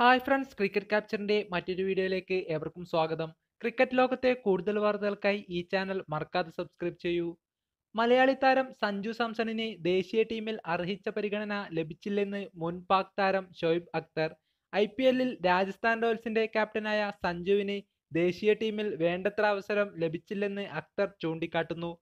hi friends cricket ക്യാപ്ചറിന്റെ മറ്റൊരു വീഡിയോയിലേക്ക് ഏവർക്കും സ്വാഗതം ക്രിക്കറ്റ് ലോകത്തെ കൂടുതൽ വാർത്തകൾക്കായി ഈ ചാനൽ മറക്കാതെ സബ്സ്ക്രൈബ് ചെയ്യൂ മലയാളി താരം സഞ്ജു സാംസണിന് ദേശീയ ടീമിൽ അർഹിച്ച പരിഗണന ലഭിച്ചില്ലെന്ന് മുൻ പാക് താരം ഷോയിബ് അക്തർ ഐ പി എല്ലിൽ രാജസ്ഥാൻ റോയൽസിന്റെ ക്യാപ്റ്റനായ സഞ്ജുവിന് ദേശീയ ടീമിൽ വേണ്ടത്ര അവസരം ലഭിച്ചില്ലെന്ന് അക്തർ ചൂണ്ടിക്കാട്ടുന്നു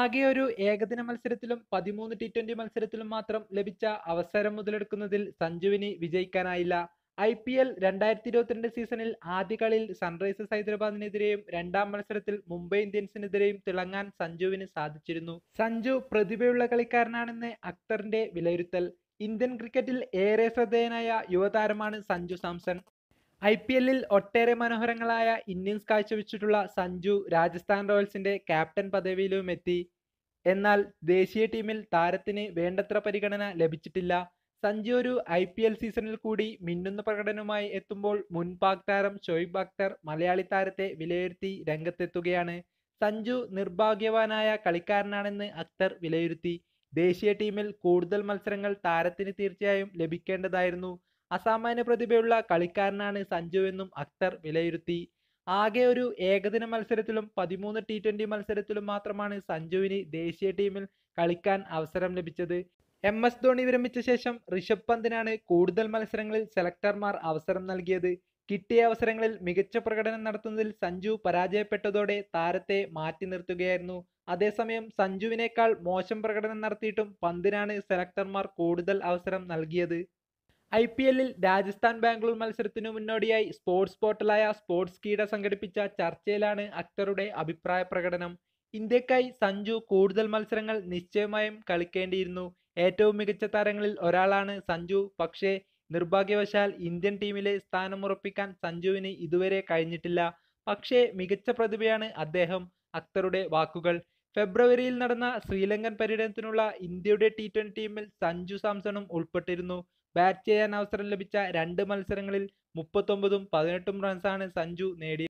ആകെ ഒരു ഏകദിന മത്സരത്തിലും പതിമൂന്ന് ടി ട്വന്റി മത്സരത്തിലും മാത്രം ലഭിച്ച അവസരം മുതലെടുക്കുന്നതിൽ സഞ്ജുവിന് വിജയിക്കാനായില്ല ഐ പി എൽ രണ്ടായിരത്തി ഇരുപത്തിരണ്ട് സീസണിൽ ആദ്യ കളിയിൽ സൺറൈസേഴ്സ് ഹൈദരാബാദിനെതിരെയും രണ്ടാം മത്സരത്തിൽ മുംബൈ ഇന്ത്യൻസിനെതിരെയും തിളങ്ങാൻ സഞ്ജുവിന് സാധിച്ചിരുന്നു സഞ്ജു പ്രതിഭയുള്ള കളിക്കാരനാണെന്ന് അക്തറിന്റെ വിലയിരുത്തൽ ഇന്ത്യൻ ക്രിക്കറ്റിൽ ഏറെ ശ്രദ്ധേയനായ യുവതാരമാണ് സഞ്ജു സാംസൺ ഐ പി എല്ലിൽ ഒട്ടേറെ മനോഹരങ്ങളായ ഇന്നിങ്സ് കാഴ്ചവെച്ചിട്ടുള്ള സഞ്ജു രാജസ്ഥാൻ റോയൽസിന്റെ ക്യാപ്റ്റൻ പദവിയിലും എത്തി എന്നാൽ ദേശീയ ടീമിൽ താരത്തിന് വേണ്ടത്ര പരിഗണന ലഭിച്ചിട്ടില്ല സഞ്ജു ഒരു ഐ പി എൽ സീസണിൽ കൂടി മിന്നുന്ന പ്രകടനവുമായി എത്തുമ്പോൾ മുൻ പാക് താരം ഷോയിബ് അക്തർ മലയാളി താരത്തെ വിലയിരുത്തി രംഗത്തെത്തുകയാണ് സഞ്ജു നിർഭാഗ്യവാനായ കളിക്കാരനാണെന്ന് അക്തർ വിലയിരുത്തി ദേശീയ ടീമിൽ കൂടുതൽ മത്സരങ്ങൾ താരത്തിന് തീർച്ചയായും ലഭിക്കേണ്ടതായിരുന്നു അസാമാന്യ പ്രതിഭയുള്ള കളിക്കാരനാണ് സഞ്ജു എന്നും അക്തർ വിലയിരുത്തി ആകെ ഒരു ഏകദിന മത്സരത്തിലും പതിമൂന്ന് ടി മത്സരത്തിലും മാത്രമാണ് സഞ്ജുവിന് ദേശീയ ടീമിൽ കളിക്കാൻ അവസരം ലഭിച്ചത് എം എസ് ധോണി വിരമിച്ച ശേഷം ഋഷഭ് പന്തിനാണ് കൂടുതൽ മത്സരങ്ങളിൽ സെലക്ടർമാർ അവസരം നൽകിയത് കിട്ടിയ അവസരങ്ങളിൽ മികച്ച പ്രകടനം നടത്തുന്നതിൽ സഞ്ജു പരാജയപ്പെട്ടതോടെ താരത്തെ മാറ്റി നിർത്തുകയായിരുന്നു അതേസമയം സഞ്ജുവിനേക്കാൾ മോശം പ്രകടനം നടത്തിയിട്ടും പന്തിനാണ് സെലക്ടർമാർ കൂടുതൽ അവസരം നൽകിയത് ഐ പി എല്ലിൽ രാജസ്ഥാൻ ബാംഗ്ലൂർ മത്സരത്തിനു മുന്നോടിയായി സ്പോർട്സ് പോർട്ടലായ സ്പോർട്സ് കീട സംഘടിപ്പിച്ച ചർച്ചയിലാണ് അക്തറുടെ അഭിപ്രായ പ്രകടനം ഇന്ത്യക്കായി സഞ്ജു കൂടുതൽ മത്സരങ്ങൾ നിശ്ചയമായും കളിക്കേണ്ടിയിരുന്നു ഏറ്റവും മികച്ച താരങ്ങളിൽ ഒരാളാണ് സഞ്ജു പക്ഷേ നിർഭാഗ്യവശാൽ ഇന്ത്യൻ ടീമിലെ സ്ഥാനമുറപ്പിക്കാൻ സഞ്ജുവിന് ഇതുവരെ കഴിഞ്ഞിട്ടില്ല പക്ഷേ മികച്ച പ്രതിഭയാണ് അദ്ദേഹം അക്തറുടെ വാക്കുകൾ ഫെബ്രുവരിയിൽ നടന്ന ശ്രീലങ്കൻ പര്യടനത്തിനുള്ള ഇന്ത്യയുടെ ടി ടീമിൽ സഞ്ജു സാംസണും ഉൾപ്പെട്ടിരുന്നു ബാറ്റ് ചെയ്യാൻ അവസരം ലഭിച്ച രണ്ട് മത്സരങ്ങളിൽ മുപ്പത്തൊമ്പതും പതിനെട്ടും റൺസാണ് സഞ്ജു നേടിയത്